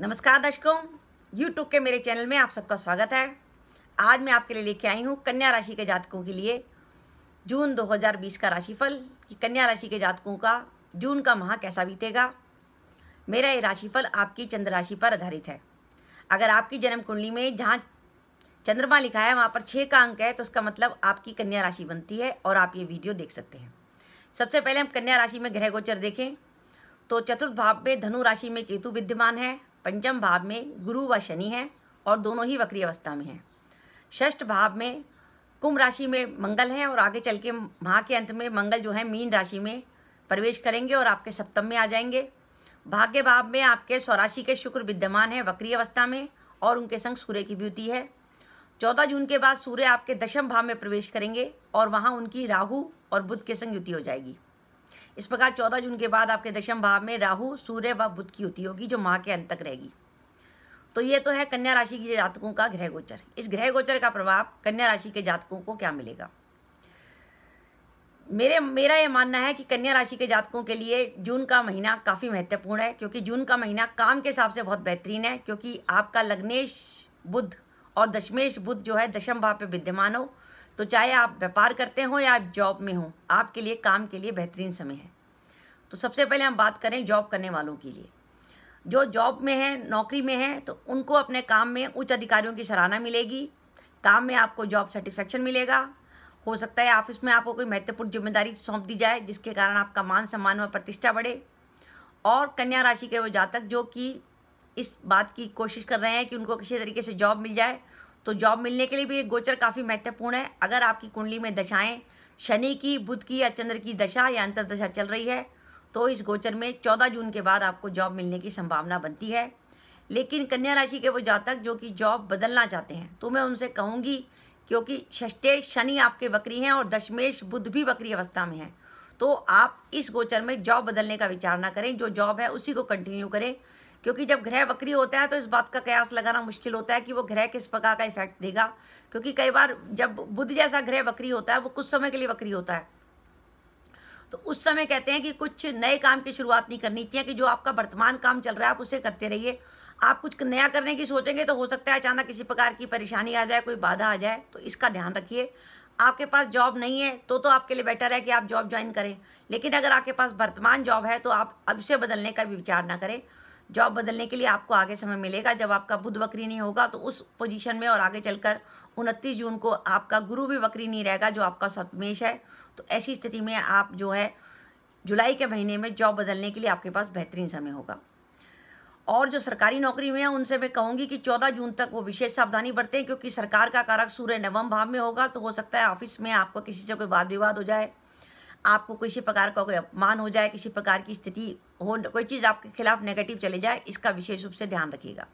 नमस्कार दर्शकों यूट्यूब के मेरे चैनल में आप सबका स्वागत है आज मैं आपके लिए लेके आई हूँ कन्या राशि के जातकों के लिए जून 2020 का राशिफल कि कन्या राशि के जातकों का जून का माह कैसा बीतेगा मेरा ये राशिफल आपकी चंद्र राशि पर आधारित है अगर आपकी जन्म कुंडली में जहाँ चंद्रमा लिखा है वहाँ पर छः का अंक है तो उसका मतलब आपकी कन्या राशि बनती है और आप ये वीडियो देख सकते हैं सबसे पहले हम कन्या राशि में ग्रह गोचर देखें तो चतुर्थ भाव में धनु राशि में केतु विद्यमान है पंचम भाव में गुरु व शनि हैं और दोनों ही वक्री अवस्था में हैं षष्ठ भाव में कुंभ राशि में मंगल हैं और आगे चल के माह के अंत में मंगल जो है मीन राशि में प्रवेश करेंगे और आपके सप्तम में आ जाएंगे भाग्य भाव में आपके स्वराशि के शुक्र विद्यमान हैं वक्री अवस्था में और उनके संग सूर्य की ब्यूति है चौदह जून के बाद सूर्य आपके दशम भाव में प्रवेश करेंगे और वहाँ उनकी राहु और बुध के संग युति हो जाएगी इस प्रकार चौदह जून के बाद आपके दशम भाव में राहु सूर्य व बुद्ध की होती होगी जो माह के अंत तक रहेगी तो ये तो है कन्या राशि के जातकों का ग्रह गोचर इस ग्रह गोचर का प्रभाव कन्या राशि के जातकों को क्या मिलेगा मेरे मेरा ये मानना है कि कन्या राशि के जातकों के लिए जून का महीना काफ़ी महत्वपूर्ण है क्योंकि जून का महीना काम के हिसाब से बहुत बेहतरीन है क्योंकि आपका लग्नेश बुद्ध और दशमेश बुद्ध जो है दशम भाव पे विद्यमान हो तो चाहे आप व्यापार करते हो या आप जॉब में हो आपके लिए काम के लिए बेहतरीन समय है तो सबसे पहले हम बात करें जॉब करने वालों के लिए जो जॉब में है नौकरी में है तो उनको अपने काम में उच्च अधिकारियों की सराहना मिलेगी काम में आपको जॉब सेटिस्फेक्शन मिलेगा हो सकता है ऑफिस में आपको कोई महत्वपूर्ण जिम्मेदारी सौंप दी जाए जिसके कारण आपका मान सम्मान व प्रतिष्ठा बढ़े और कन्या राशि के वो जातक जो कि इस बात की कोशिश कर रहे हैं कि उनको किसी तरीके से जॉब मिल जाए तो जॉब मिलने के लिए भी ये गोचर काफ़ी महत्वपूर्ण है अगर आपकी कुंडली में दशाएं शनि की बुध की या चंद्र की दशा या अंतरदशा चल रही है तो इस गोचर में चौदह जून के बाद आपको जॉब मिलने की संभावना बनती है लेकिन कन्या राशि के वो जातक जो कि जॉब बदलना चाहते हैं तो मैं उनसे कहूँगी क्योंकि षष्ठे शनि आपके बकरी हैं और दशमेश बुद्ध भी बकरी अवस्था में हैं तो आप इस गोचर में जॉब बदलने का विचार ना करें जो जॉब है उसी को कंटिन्यू करें क्योंकि जब ग्रह वक्री होता है तो इस बात का कयास लगाना मुश्किल होता है कि वो ग्रह किस प्रकार का इफेक्ट देगा क्योंकि कई बार जब बुद्ध जैसा ग्रह वक्री होता है वो कुछ समय के लिए वक्री होता है तो उस समय कहते हैं कि कुछ नए काम की शुरुआत नहीं करनी चाहिए कि जो आपका वर्तमान काम चल रहा है आप उसे करते रहिए आप कुछ नया करने की सोचेंगे तो हो सकता है अचानक किसी प्रकार की परेशानी आ जाए कोई बाधा आ जाए तो इसका ध्यान रखिए आपके पास जॉब नहीं है तो तो आपके लिए बेटर है कि आप जॉब ज्वाइन करें लेकिन अगर आपके पास वर्तमान जॉब है तो आप अब से बदलने का भी विचार ना करें जॉब बदलने के लिए आपको आगे समय मिलेगा जब आपका बुध बकरी नहीं होगा तो उस पोजीशन में और आगे चलकर उनतीस जून को आपका गुरु भी वक्री नहीं रहेगा जो आपका सप्तमेश है तो ऐसी स्थिति में आप जो है जुलाई के महीने में जॉब बदलने के लिए आपके पास बेहतरीन समय होगा और जो सरकारी नौकरी में है उनसे मैं कहूंगी कि 14 जून तक वो विशेष सावधानी बरतें क्योंकि सरकार का कारक सूर्य नवम भाव में होगा तो हो सकता है ऑफिस में आपको किसी से कोई वाद विवाद हो जाए आपको किसी प्रकार का कोई अपमान हो जाए किसी प्रकार की स्थिति हो कोई चीज़ आपके खिलाफ नेगेटिव चले जाए इसका विशेष रूप से ध्यान रखिएगा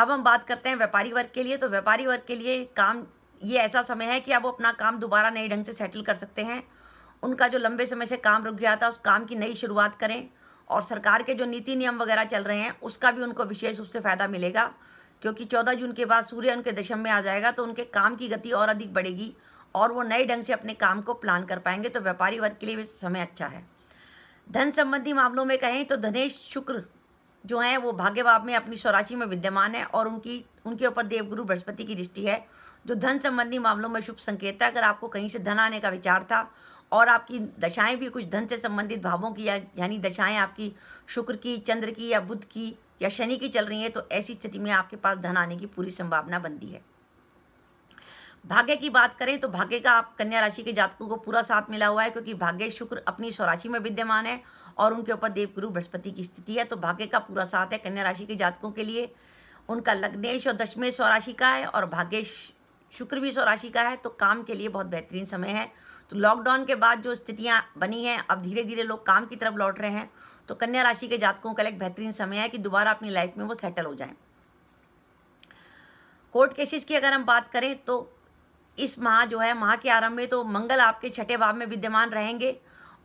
अब हम बात करते हैं व्यापारी वर्ग के लिए तो व्यापारी वर्ग के लिए काम ये ऐसा समय है कि अब वो अपना काम दोबारा नए ढंग से सेटल कर सकते हैं उनका जो लंबे समय से काम रुक गया था उस काम की नई शुरुआत करें और सरकार के जो नीति नियम वगैरह चल रहे हैं उसका भी उनको विशेष रूप से फ़ायदा मिलेगा क्योंकि चौदह जून के बाद सूर्य उनके दशम में आ जाएगा तो उनके काम की गति और अधिक बढ़ेगी और वो नए ढंग से अपने काम को प्लान कर पाएंगे तो व्यापारी वर्ग के लिए समय अच्छा है धन संबंधी मामलों में कहें तो धनेश शुक्र जो हैं वो भाग्यभाव में अपनी स्वराशि में विद्यमान है और उनकी उनके ऊपर देवगुरु बृहस्पति की दृष्टि है जो धन संबंधी मामलों में शुभ संकेत है अगर आपको कहीं से धन आने का विचार था और आपकी दशाएं भी कुछ धन से संबंधित भावों की या यानी दशाएं आपकी शुक्र की चंद्र की या बुध की या शनि की चल रही है तो ऐसी स्थिति में आपके पास धन आने की पूरी संभावना बनती है भाग्य की बात करें तो भाग्य का आप कन्या राशि के जातकों को पूरा साथ मिला हुआ है क्योंकि भाग्य शुक्र अपनी स्वराशि में विद्यमान है और उनके ऊपर देवगुरु बृहस्पति की स्थिति है तो भाग्य का पूरा साथ है कन्या राशि के जातकों के लिए उनका लग्नेश और दशमेश स्वराशि का है और भाग्य शुक्र भी स्वराशि का है तो काम के लिए बहुत बेहतरीन समय है तो लॉकडाउन के बाद जो स्थितियाँ बनी हैं अब धीरे धीरे लोग काम की तरफ लौट रहे हैं तो कन्या राशि के जातकों का एक बेहतरीन समय है कि दोबारा अपनी लाइफ में वो सेटल हो जाएं कोर्ट केसेस की अगर हम बात करें तो इस माह जो है माह के आरंभ में तो मंगल आपके छठे भाव में विद्यमान रहेंगे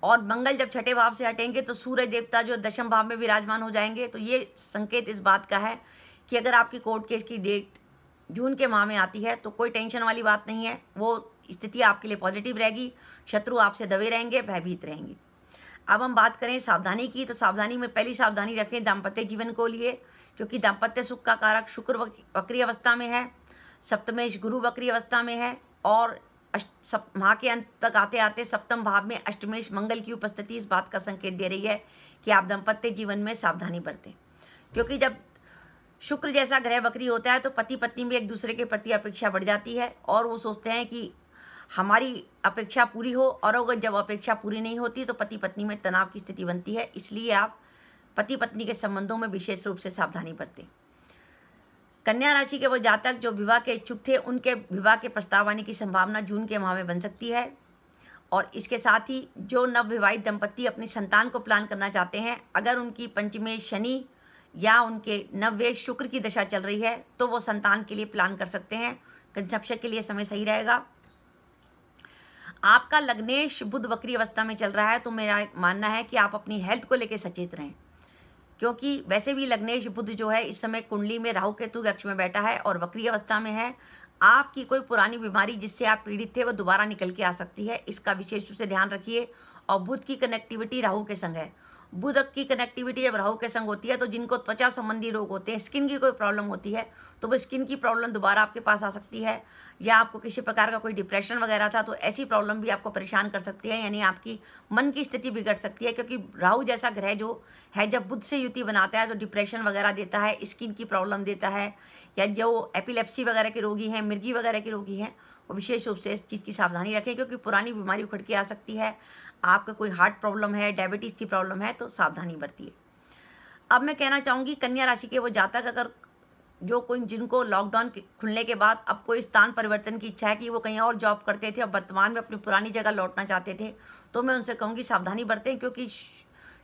और मंगल जब छठे भाव से हटेंगे तो सूर्य देवता जो दशम भाव में विराजमान हो जाएंगे तो ये संकेत इस बात का है कि अगर आपकी कोर्ट केस की डेट जून के माह में आती है तो कोई टेंशन वाली बात नहीं है वो स्थिति आपके लिए पॉजिटिव रहेगी शत्रु आपसे दबे रहेंगे भयभीत रहेंगे अब हम बात करें सावधानी की तो सावधानी में पहली सावधानी रखें दाम्पत्य जीवन को लिए क्योंकि दाम्पत्य सुख का कारक शुक्र वक्री अवस्था में है सप्तमेश गुरु बकरी अवस्था में है और सप माह के अंत तक आते आते सप्तम भाव में अष्टमेश मंगल की उपस्थिति इस बात का संकेत दे रही है कि आप दंपत्य जीवन में सावधानी बरतें क्योंकि जब शुक्र जैसा ग्रह बकरी होता है तो पति पत्नी में एक दूसरे के प्रति अपेक्षा बढ़ जाती है और वो सोचते हैं कि हमारी अपेक्षा पूरी हो और अगर जब अपेक्षा पूरी नहीं होती तो पति पत्नी में तनाव की स्थिति बनती है इसलिए आप पति पत्नी के संबंधों में विशेष रूप से सावधानी बरतें कन्या राशि के वो जातक जो विवाह के इच्छुक थे उनके विवाह के प्रस्ताव आने की संभावना जून के माह में बन सकती है और इसके साथ ही जो नवविवाहित दंपत्ति अपनी संतान को प्लान करना चाहते हैं अगर उनकी पंचमे शनि या उनके नववे शुक्र की दशा चल रही है तो वो संतान के लिए प्लान कर सकते हैं कंसप्शन के लिए समय सही रहेगा आपका लग्नेश बुध बकरी अवस्था में चल रहा है तो मेरा मानना है कि आप अपनी हेल्थ को लेकर सचेत रहें क्योंकि वैसे भी लग्नेश बुद्ध जो है इस समय कुंडली में राहु केतु कक्ष में बैठा है और वक्री अवस्था में है आपकी कोई पुरानी बीमारी जिससे आप पीड़ित थे वह दोबारा निकल के आ सकती है इसका विशेष रूप से ध्यान रखिए और बुद्ध की कनेक्टिविटी राहु के संग है बुध की कनेक्टिविटी जब राहु के संग होती है तो जिनको त्वचा संबंधी रोग होते हैं स्किन की कोई प्रॉब्लम होती है तो वो स्किन की प्रॉब्लम दोबारा आपके पास आ सकती है या आपको किसी प्रकार का कोई डिप्रेशन वगैरह था तो ऐसी प्रॉब्लम भी आपको परेशान कर सकती है यानी आपकी मन की स्थिति बिगड़ सकती है क्योंकि राहु जैसा ग्रह जो है जब बुध से युति बनाता है तो डिप्रेशन वगैरह देता है स्किन की प्रॉब्लम देता है या जो एपिलेप्सी वगैरह के रोगी हैं मिर्गी वगैरह के रोगी हैं विशेष रूप से इस चीज़ की सावधानी रखें क्योंकि पुरानी बीमारी उखड़ के आ सकती है आपका कोई हार्ट प्रॉब्लम है डायबिटीज़ की प्रॉब्लम है तो सावधानी बरतिए अब मैं कहना चाहूँगी कन्या राशि के वो जातक अगर जो कोई जिनको लॉकडाउन खुलने के बाद अब कोई स्थान परिवर्तन की इच्छा है कि वो कहीं और जॉब करते थे और वर्तमान में अपनी पुरानी जगह लौटना चाहते थे तो मैं उनसे कहूँगी सावधानी बरतें क्योंकि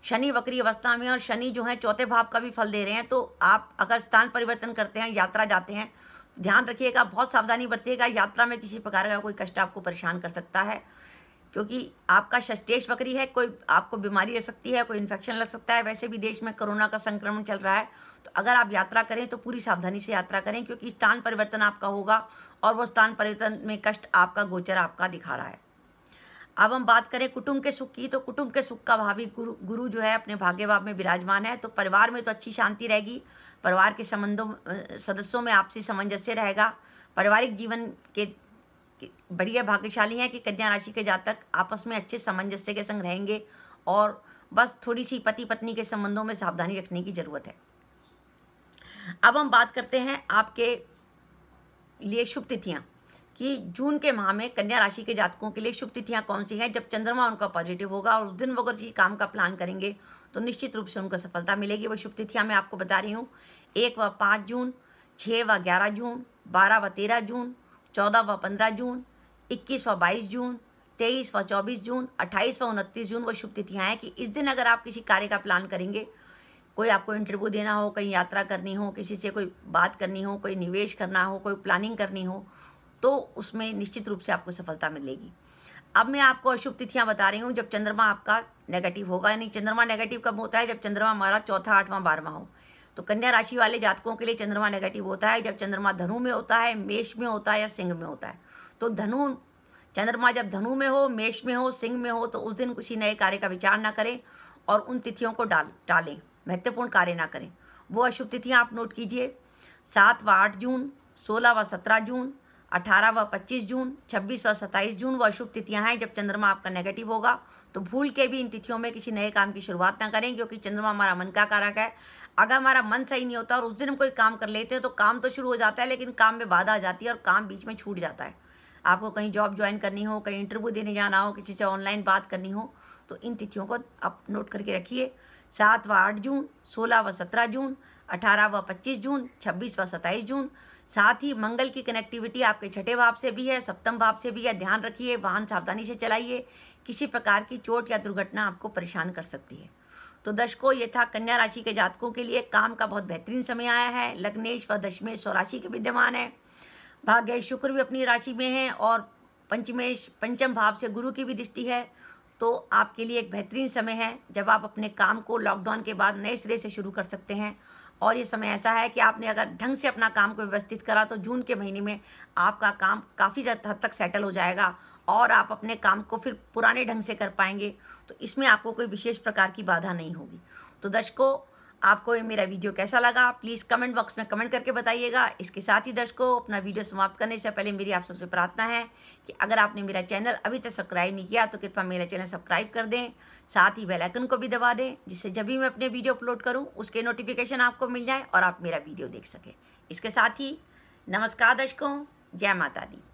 शनि वक्री अवस्था में और शनि जो है चौथे भाव का भी फल दे रहे हैं तो आप अगर स्थान परिवर्तन करते हैं यात्रा जाते हैं ध्यान रखिएगा बहुत सावधानी बरतिएगा यात्रा में किसी प्रकार का कोई कष्ट आपको परेशान कर सकता है क्योंकि आपका षष्टेश बकरी है कोई आपको बीमारी रह सकती है कोई इन्फेक्शन लग सकता है वैसे भी देश में कोरोना का संक्रमण चल रहा है तो अगर आप यात्रा करें तो पूरी सावधानी से यात्रा करें क्योंकि स्थान परिवर्तन आपका होगा और वो स्थान परिवर्तन में कष्ट आपका गोचर आपका दिखा रहा है अब हम बात करें कुटुंब के सुख की तो कुटुंब के सुख का भावी गुरु गुरु जो है अपने भाग्य भाव में विराजमान है तो परिवार में तो अच्छी शांति रहेगी परिवार के संबंधों सदस्यों में आपसी सामंजस्य रहेगा पारिवारिक जीवन के बढ़िया भाग्यशाली हैं कि कन्या राशि के जातक आपस में अच्छे सामंजस्य के संग रहेंगे और बस थोड़ी सी पति पत्नी के संबंधों में सावधानी रखने की ज़रूरत है अब हम बात करते हैं आपके लिए शुभ तिथियाँ कि जून के माह में कन्या राशि के जातकों के लिए शुभ तिथियां कौन सी हैं जब चंद्रमा उनका पॉजिटिव होगा और उस दिन वो अगर किसी काम का प्लान करेंगे तो निश्चित रूप से उनको सफलता मिलेगी वो शुभ तिथियां मैं आपको बता रही हूँ एक व पाँच जून छः व ग्यारह जून बारह व तेरह जून चौदह व पंद्रह जून इक्कीस व बाईस जून तेईस व चौबीस जून अट्ठाईस व उनतीस जून वो शुभ तिथियाँ हैं कि इस दिन अगर आप किसी कार्य का प्लान करेंगे कोई आपको इंटरव्यू देना हो कहीं यात्रा करनी हो किसी से कोई बात करनी हो कोई निवेश करना हो कोई प्लानिंग करनी हो तो उसमें निश्चित रूप से आपको सफलता मिलेगी अब मैं आपको अशुभ तिथियां बता रही हूँ जब चंद्रमा आपका नेगेटिव होगा यानी चंद्रमा नेगेटिव कब होता है जब चंद्रमा हमारा चौथा आठवां बारहवा हो तो कन्या राशि वाले जातकों के लिए चंद्रमा नेगेटिव होता है जब चंद्रमा धनु में होता है मेष में होता है या सिंह में होता है तो धनु चंद्रमा जब धनु में हो मेष में हो सिंह में हो तो उस दिन किसी नए कार्य का विचार ना करें और उन तिथियों को डाल डालें महत्वपूर्ण कार्य ना करें वो अशुभ तिथियाँ आप नोट कीजिए सात व आठ जून सोलह व सत्रह जून अठारह व पच्चीस जून छब्बीस व सत्ताईस जून व शुभ तिथियां हैं जब चंद्रमा आपका नेगेटिव होगा तो भूल के भी इन तिथियों में किसी नए काम की शुरुआत ना करें क्योंकि चंद्रमा हमारा मन का कारक है अगर हमारा मन सही नहीं होता और उस दिन हम कोई काम कर लेते हैं तो काम तो शुरू हो जाता है लेकिन काम में बाधा आ जाती है और काम बीच में छूट जाता है आपको कहीं जॉब ज्वाइन करनी हो कहीं इंटरव्यू देने जाना हो किसी से ऑनलाइन बात करनी हो तो इन तिथियों को आप नोट करके रखिए सात व आठ जून सोलह व सत्रह जून अठारह व पच्चीस जून छब्बीस व सत्ताईस जून साथ ही मंगल की कनेक्टिविटी आपके छठे भाव से भी है सप्तम भाव से भी है ध्यान रखिए वाहन सावधानी से चलाइए किसी प्रकार की चोट या दुर्घटना आपको परेशान कर सकती है तो दर्शकों ये था कन्या राशि के जातकों के लिए काम का बहुत बेहतरीन समय आया है लग्नेश व दशमेश स्वराशि के विद्यमान है भाग्य शुक्र भी अपनी राशि में है और पंचमेश पंचम भाव से गुरु की भी दृष्टि है तो आपके लिए एक बेहतरीन समय है जब आप अपने काम को लॉकडाउन के बाद नए सिरे से शुरू कर सकते हैं और ये समय ऐसा है कि आपने अगर ढंग से अपना काम को व्यवस्थित करा तो जून के महीने में आपका काम काफ़ी हद तक सेटल हो जाएगा और आप अपने काम को फिर पुराने ढंग से कर पाएंगे तो इसमें आपको कोई विशेष प्रकार की बाधा नहीं होगी तो दर्शकों आपको मेरा वीडियो कैसा लगा प्लीज़ कमेंट बॉक्स में कमेंट करके बताइएगा इसके साथ ही दर्शकों अपना वीडियो समाप्त करने से पहले मेरी आप सबसे प्रार्थना है कि अगर आपने मेरा चैनल अभी तक सब्सक्राइब नहीं किया तो कृपया मेरा चैनल सब्सक्राइब कर दें साथ ही बेलाइकन को भी दबा दें जिससे जब भी मैं अपने वीडियो अपलोड करूँ उसके नोटिफिकेशन आपको मिल जाए और आप मेरा वीडियो देख सकें इसके साथ ही नमस्कार दर्शकों जय माता दी